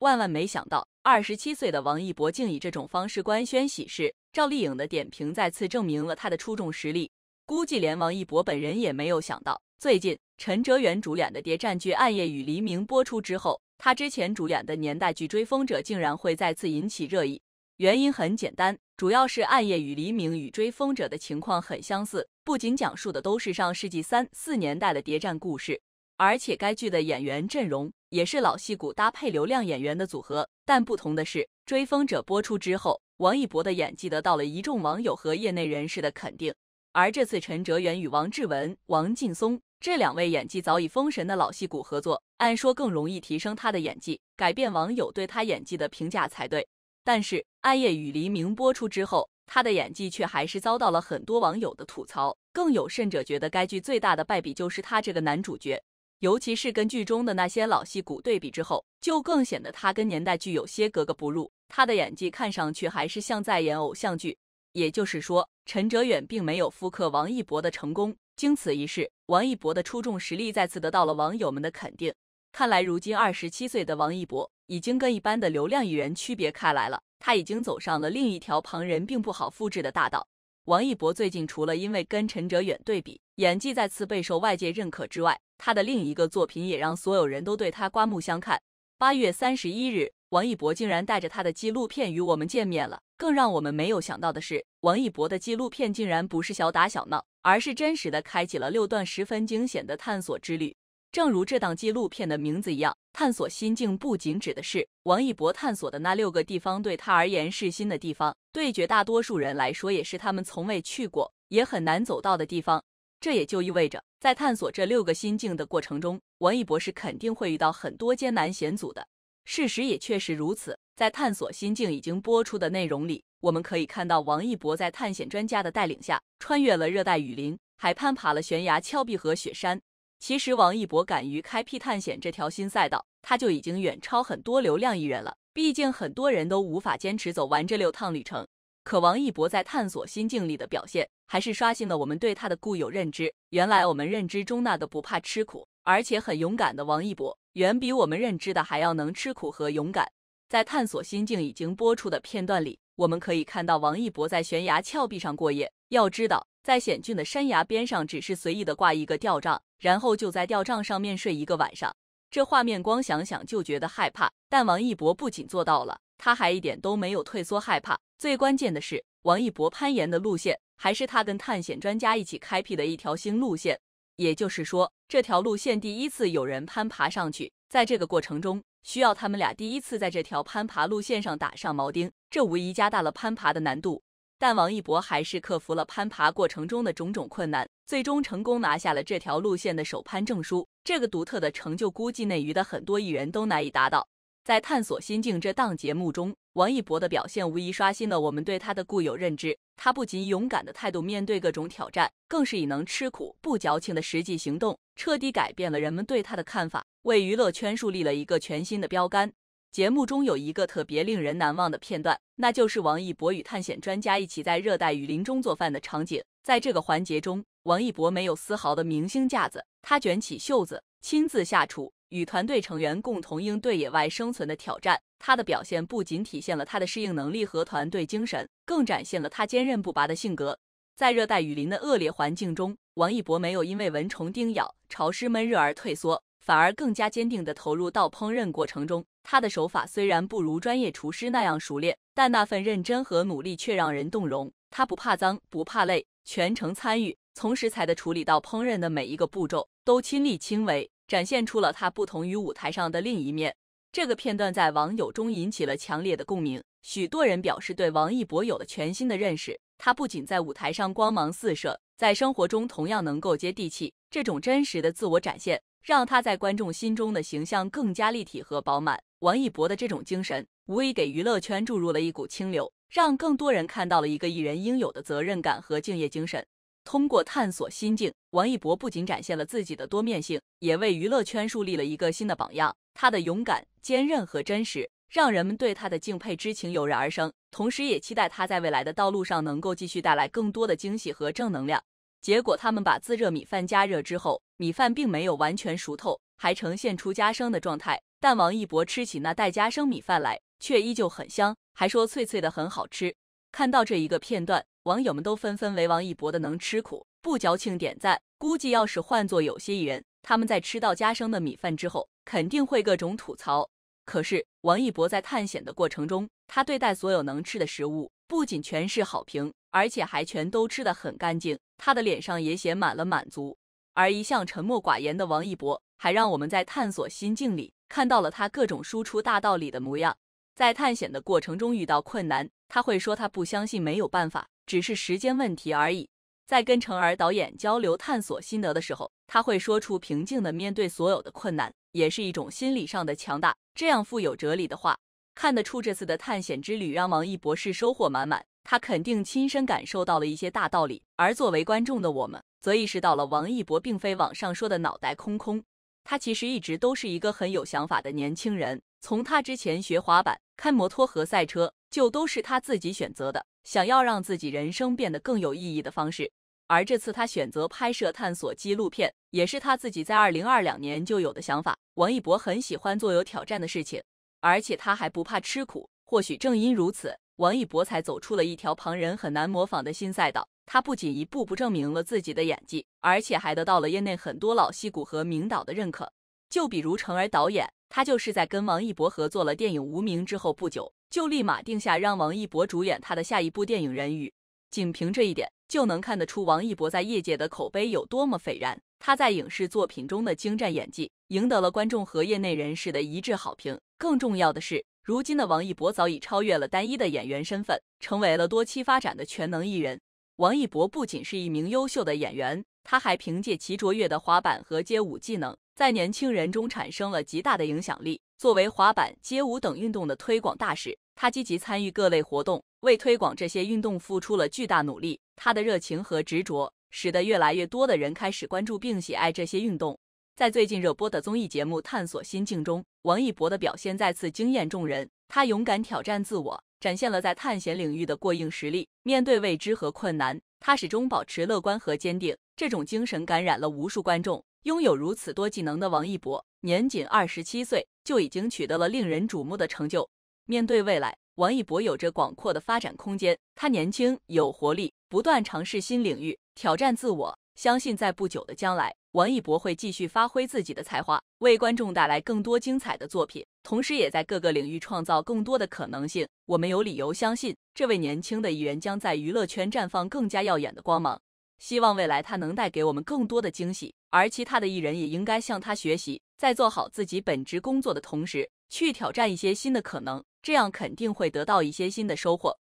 万万没想到，二十七岁的王一博竟以这种方式官宣喜事。赵丽颖的点评再次证明了他的出众实力。估计连王一博本人也没有想到，最近陈哲远主演的谍战剧《暗夜与黎明》播出之后，他之前主演的年代剧《追风者》竟然会再次引起热议。原因很简单，主要是《暗夜与黎明》与《追风者》的情况很相似，不仅讲述的都是上世纪三四年代的谍战故事，而且该剧的演员阵容。也是老戏骨搭配流量演员的组合，但不同的是，《追风者》播出之后，王一博的演技得到了一众网友和业内人士的肯定。而这次陈哲远与王志文、王劲松这两位演技早已封神的老戏骨合作，按说更容易提升他的演技，改变网友对他演技的评价才对。但是，《暗夜与黎明》播出之后，他的演技却还是遭到了很多网友的吐槽，更有甚者觉得该剧最大的败笔就是他这个男主角。尤其是跟剧中的那些老戏骨对比之后，就更显得他跟年代剧有些格格不入。他的演技看上去还是像在演偶像剧。也就是说，陈哲远并没有复刻王一博的成功。经此一事，王一博的出众实力再次得到了网友们的肯定。看来如今二十七岁的王一博已经跟一般的流量艺人区别开来了，他已经走上了另一条旁人并不好复制的大道。王一博最近除了因为跟陈哲远对比演技再次备受外界认可之外，他的另一个作品也让所有人都对他刮目相看。八月三十一日，王一博竟然带着他的纪录片与我们见面了。更让我们没有想到的是，王一博的纪录片竟然不是小打小闹，而是真实的开启了六段十分惊险的探索之旅。正如这档纪录片的名字一样，探索心境不仅指的是王一博探索的那六个地方，对他而言是新的地方，对绝大多数人来说也是他们从未去过、也很难走到的地方。这也就意味着，在探索这六个心境的过程中，王一博是肯定会遇到很多艰难险阻的。事实也确实如此，在探索心境已经播出的内容里，我们可以看到王一博在探险专家的带领下，穿越了热带雨林，还攀爬了悬崖峭壁和雪山。其实王一博敢于开辟探险这条新赛道，他就已经远超很多流量艺人了。毕竟很多人都无法坚持走完这六趟旅程。可王一博在探索心境里的表现，还是刷新了我们对他的固有认知。原来我们认知中那个不怕吃苦，而且很勇敢的王一博，远比我们认知的还要能吃苦和勇敢。在探索心境已经播出的片段里，我们可以看到王一博在悬崖峭壁上过夜。要知道，在险峻的山崖边上，只是随意的挂一个吊帐，然后就在吊帐上面睡一个晚上。这画面光想想就觉得害怕。但王一博不仅做到了，他还一点都没有退缩害怕。最关键的是，王一博攀岩的路线还是他跟探险专家一起开辟的一条新路线。也就是说，这条路线第一次有人攀爬上去，在这个过程中，需要他们俩第一次在这条攀爬路线上打上锚钉，这无疑加大了攀爬的难度。但王一博还是克服了攀爬过程中的种种困难，最终成功拿下了这条路线的首攀证书。这个独特的成就，估计内娱的很多艺人都难以达到。在《探索心境》这档节目中，王一博的表现无疑刷新了我们对他的固有认知。他不仅勇敢的态度面对各种挑战，更是以能吃苦、不矫情的实际行动，彻底改变了人们对他的看法，为娱乐圈树立了一个全新的标杆。节目中有一个特别令人难忘的片段，那就是王一博与探险专家一起在热带雨林中做饭的场景。在这个环节中，王一博没有丝毫的明星架子，他卷起袖子，亲自下厨，与团队成员共同应对野外生存的挑战。他的表现不仅体现了他的适应能力和团队精神，更展现了他坚韧不拔的性格。在热带雨林的恶劣环境中，王一博没有因为蚊虫叮咬、潮湿闷热而退缩。反而更加坚定地投入到烹饪过程中。他的手法虽然不如专业厨师那样熟练，但那份认真和努力却让人动容。他不怕脏，不怕累，全程参与，从食材的处理到烹饪的每一个步骤都亲力亲为，展现出了他不同于舞台上的另一面。这个片段在网友中引起了强烈的共鸣，许多人表示对王一博有了全新的认识。他不仅在舞台上光芒四射，在生活中同样能够接地气。这种真实的自我展现。让他在观众心中的形象更加立体和饱满。王一博的这种精神，无疑给娱乐圈注入了一股清流，让更多人看到了一个艺人应有的责任感和敬业精神。通过探索心境，王一博不仅展现了自己的多面性，也为娱乐圈树立了一个新的榜样。他的勇敢、坚韧和真实，让人们对他的敬佩之情油然而生。同时，也期待他在未来的道路上能够继续带来更多的惊喜和正能量。结果他们把自热米饭加热之后，米饭并没有完全熟透，还呈现出夹生的状态。但王一博吃起那带夹生米饭来，却依旧很香，还说脆脆的很好吃。看到这一个片段，网友们都纷纷为王一博的能吃苦、不矫情点赞。估计要是换做有些艺人，他们在吃到夹生的米饭之后，肯定会各种吐槽。可是王一博在探险的过程中，他对待所有能吃的食物，不仅全是好评，而且还全都吃得很干净。他的脸上也写满了满足，而一向沉默寡言的王一博，还让我们在探索心境里看到了他各种输出大道理的模样。在探险的过程中遇到困难，他会说他不相信没有办法，只是时间问题而已。在跟成儿导演交流探索心得的时候，他会说出平静的面对所有的困难，也是一种心理上的强大。这样富有哲理的话，看得出这次的探险之旅让王一博是收获满满。他肯定亲身感受到了一些大道理，而作为观众的我们，则意识到了王一博并非网上说的脑袋空空。他其实一直都是一个很有想法的年轻人，从他之前学滑板、开摩托和赛车，就都是他自己选择的，想要让自己人生变得更有意义的方式。而这次他选择拍摄探索纪录片，也是他自己在二零二两年就有的想法。王一博很喜欢做有挑战的事情，而且他还不怕吃苦。或许正因如此。王一博才走出了一条旁人很难模仿的新赛道。他不仅一步步证明了自己的演技，而且还得到了业内很多老戏骨和名导的认可。就比如成儿导演，他就是在跟王一博合作了电影《无名》之后不久，就立马定下让王一博主演他的下一部电影《人鱼》。仅凭这一点，就能看得出王一博在业界的口碑有多么斐然。他在影视作品中的精湛演技，赢得了观众和业内人士的一致好评。更重要的是，如今的王一博早已超越了单一的演员身份，成为了多栖发展的全能艺人。王一博不仅是一名优秀的演员，他还凭借其卓越的滑板和街舞技能，在年轻人中产生了极大的影响力。作为滑板、街舞等运动的推广大使，他积极参与各类活动，为推广这些运动付出了巨大努力。他的热情和执着，使得越来越多的人开始关注并喜爱这些运动。在最近热播的综艺节目《探索心境》中，王一博的表现再次惊艳众人。他勇敢挑战自我，展现了在探险领域的过硬实力。面对未知和困难，他始终保持乐观和坚定，这种精神感染了无数观众。拥有如此多技能的王一博，年仅二十七岁就已经取得了令人瞩目的成就。面对未来，王一博有着广阔的发展空间。他年轻有活力，不断尝试新领域，挑战自我。相信在不久的将来。王一博会继续发挥自己的才华，为观众带来更多精彩的作品，同时也在各个领域创造更多的可能性。我们有理由相信，这位年轻的艺人将在娱乐圈绽放更加耀眼的光芒。希望未来他能带给我们更多的惊喜，而其他的艺人也应该向他学习，在做好自己本职工作的同时，去挑战一些新的可能，这样肯定会得到一些新的收获。